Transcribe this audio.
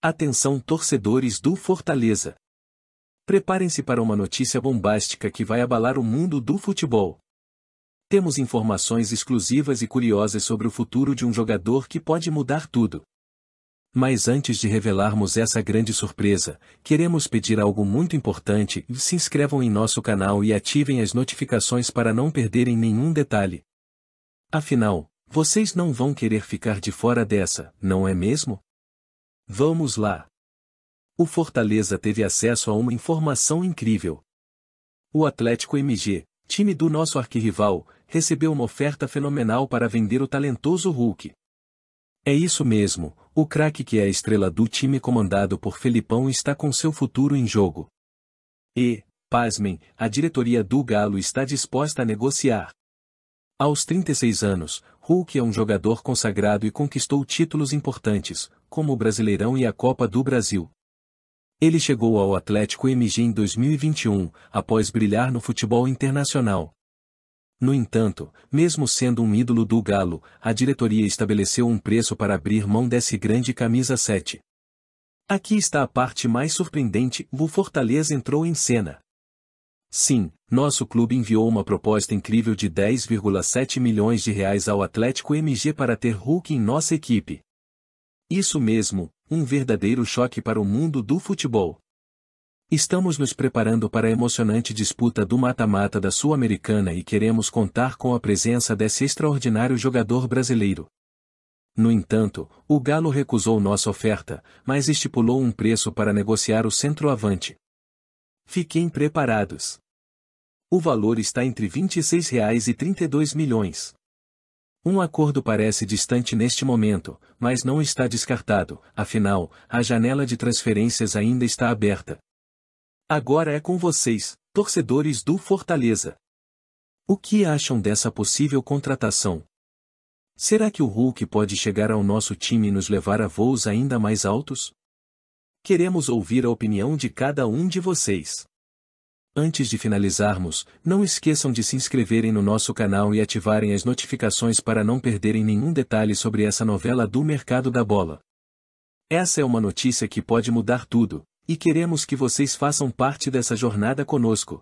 Atenção torcedores do Fortaleza. Preparem-se para uma notícia bombástica que vai abalar o mundo do futebol. Temos informações exclusivas e curiosas sobre o futuro de um jogador que pode mudar tudo. Mas antes de revelarmos essa grande surpresa, queremos pedir algo muito importante: se inscrevam em nosso canal e ativem as notificações para não perderem nenhum detalhe. Afinal, vocês não vão querer ficar de fora dessa, não é mesmo? Vamos lá. O Fortaleza teve acesso a uma informação incrível. O Atlético MG, time do nosso arquirrival, recebeu uma oferta fenomenal para vender o talentoso Hulk. É isso mesmo, o craque que é a estrela do time comandado por Felipão está com seu futuro em jogo. E, pasmem, a diretoria do Galo está disposta a negociar. Aos 36 anos, Hulk é um jogador consagrado e conquistou títulos importantes, como o Brasileirão e a Copa do Brasil. Ele chegou ao Atlético MG em 2021, após brilhar no futebol internacional. No entanto, mesmo sendo um ídolo do Galo, a diretoria estabeleceu um preço para abrir mão desse grande camisa 7. Aqui está a parte mais surpreendente, o Fortaleza entrou em cena. Sim, nosso clube enviou uma proposta incrível de 10,7 milhões de reais ao Atlético MG para ter Hulk em nossa equipe. Isso mesmo, um verdadeiro choque para o mundo do futebol. Estamos nos preparando para a emocionante disputa do mata-mata da Sul-Americana e queremos contar com a presença desse extraordinário jogador brasileiro. No entanto, o Galo recusou nossa oferta, mas estipulou um preço para negociar o centroavante. Fiquem preparados. O valor está entre R$ 32 milhões. Um acordo parece distante neste momento, mas não está descartado, afinal, a janela de transferências ainda está aberta. Agora é com vocês, torcedores do Fortaleza. O que acham dessa possível contratação? Será que o Hulk pode chegar ao nosso time e nos levar a voos ainda mais altos? Queremos ouvir a opinião de cada um de vocês. Antes de finalizarmos, não esqueçam de se inscreverem no nosso canal e ativarem as notificações para não perderem nenhum detalhe sobre essa novela do mercado da bola. Essa é uma notícia que pode mudar tudo, e queremos que vocês façam parte dessa jornada conosco.